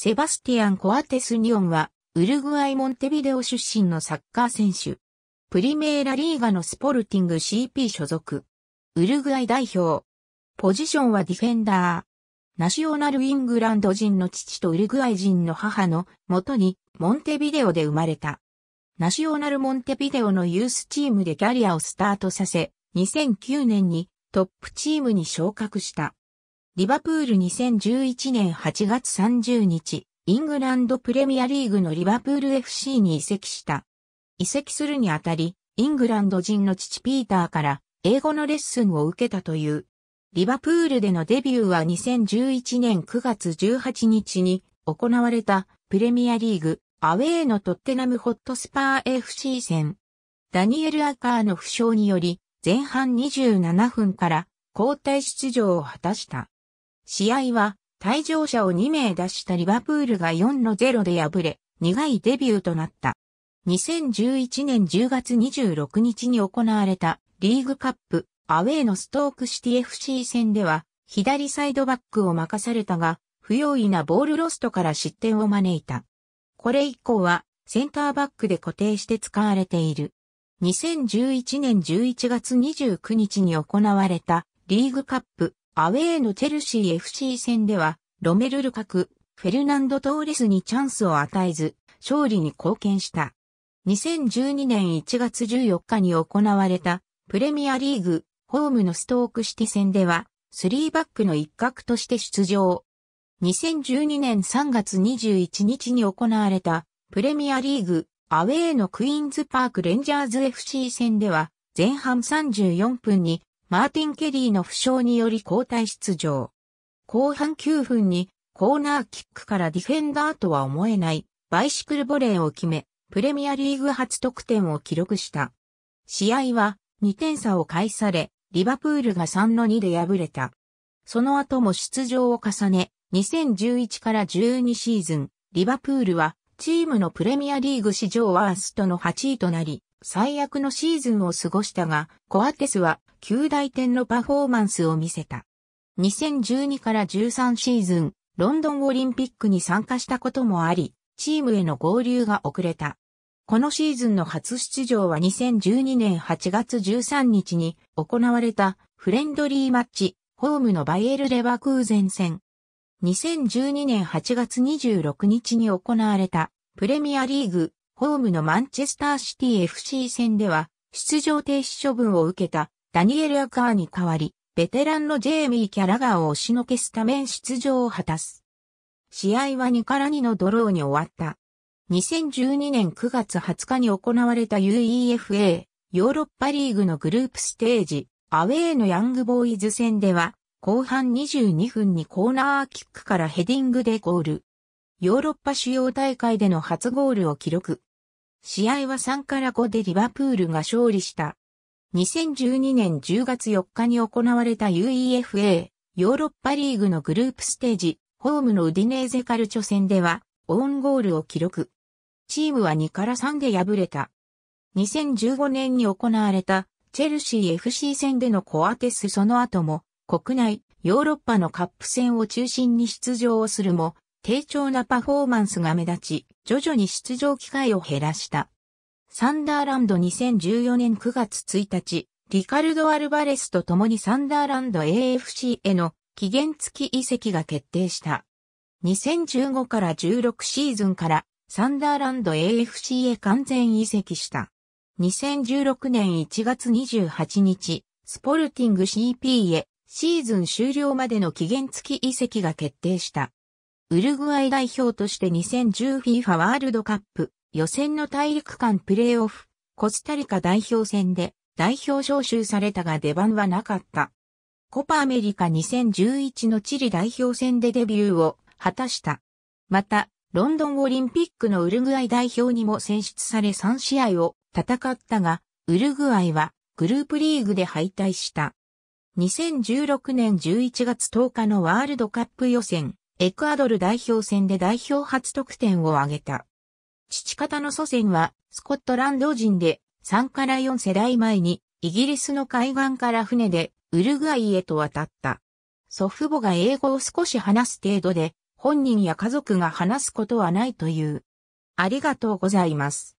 セバスティアン・コアテス・ニオンは、ウルグアイ・モンテビデオ出身のサッカー選手。プリメーラリーガのスポルティング CP 所属。ウルグアイ代表。ポジションはディフェンダー。ナショナルイングランド人の父とウルグアイ人の母の元にモンテビデオで生まれた。ナショナルモンテビデオのユースチームでキャリアをスタートさせ、2009年にトップチームに昇格した。リバプール2011年8月30日、イングランドプレミアリーグのリバプール FC に移籍した。移籍するにあたり、イングランド人の父ピーターから英語のレッスンを受けたという。リバプールでのデビューは2011年9月18日に行われたプレミアリーグアウェーのトッテナムホットスパー FC 戦。ダニエル・アカーの負傷により前半27分から交代出場を果たした。試合は、退場者を2名出したリバプールが4の0で敗れ、苦いデビューとなった。2011年10月26日に行われたリーグカップアウェーのストークシティ FC 戦では左サイドバックを任されたが不用意なボールロストから失点を招いた。これ以降はセンターバックで固定して使われている。2011年11月29日に行われたリーグカップアウェーのチェルシー FC 戦では、ロメル・ルカク、フェルナンド・トーレスにチャンスを与えず、勝利に貢献した。2012年1月14日に行われた、プレミアリーグ、ホームのストークシティ戦では、スリーバックの一角として出場。2012年3月21日に行われた、プレミアリーグ、アウェーのクイーンズパークレンジャーズ FC 戦では、前半34分にマーティン・ケリーの負傷により交代出場。後半9分にコーナーキックからディフェンダーとは思えないバイシクルボレーを決め、プレミアリーグ初得点を記録した。試合は2点差を返され、リバプールが3の2で敗れた。その後も出場を重ね、2011から12シーズン、リバプールはチームのプレミアリーグ史上ワーストの8位となり、最悪のシーズンを過ごしたが、コアテスは旧大点のパフォーマンスを見せた。2012から13シーズン、ロンドンオリンピックに参加したこともあり、チームへの合流が遅れた。このシーズンの初出場は2012年8月13日に行われたフレンドリーマッチ、ホームのバイエル・レバクーゼン戦。2012年8月26日に行われたプレミアリーグ、ホームのマンチェスターシティ FC 戦では出場停止処分を受けたダニエル・アカーに代わり、ベテランのジェイミー・キャラガーを押しのけスタメン出場を果たす。試合は2から2のドローに終わった。2012年9月20日に行われた UEFA ヨーロッパリーグのグループステージアウェーのヤングボーイズ戦では後半22分にコーナーキックからヘディングでゴール。ヨーロッパ主要大会での初ゴールを記録。試合は3から5でリバプールが勝利した。2012年10月4日に行われた UEFA ヨーロッパリーグのグループステージ、ホームのウディネーゼカルチョ戦では、オウンゴールを記録。チームは2から3で敗れた。2015年に行われた、チェルシー FC 戦でのコアテスその後も、国内、ヨーロッパのカップ戦を中心に出場をするも、低調なパフォーマンスが目立ち、徐々に出場機会を減らした。サンダーランド2014年9月1日、リカルド・アルバレスと共にサンダーランド AFC への期限付き移籍が決定した。2015から16シーズンからサンダーランド AFC へ完全移籍した。2016年1月28日、スポルティング CP へシーズン終了までの期限付き移籍が決定した。ウルグアイ代表として2 0 1 0 f i ファワールドカップ予選の大陸間プレーオフ、コスタリカ代表戦で代表招集されたが出番はなかった。コパアメリカ2011のチリ代表戦でデビューを果たした。また、ロンドンオリンピックのウルグアイ代表にも選出され3試合を戦ったが、ウルグアイはグループリーグで敗退した。2016年11月10日のワールドカップ予選、エクアドル代表戦で代表初得点を挙げた。父方の祖先はスコットランド人で3から4世代前にイギリスの海岸から船でウルグアイへと渡った。祖父母が英語を少し話す程度で本人や家族が話すことはないという。ありがとうございます。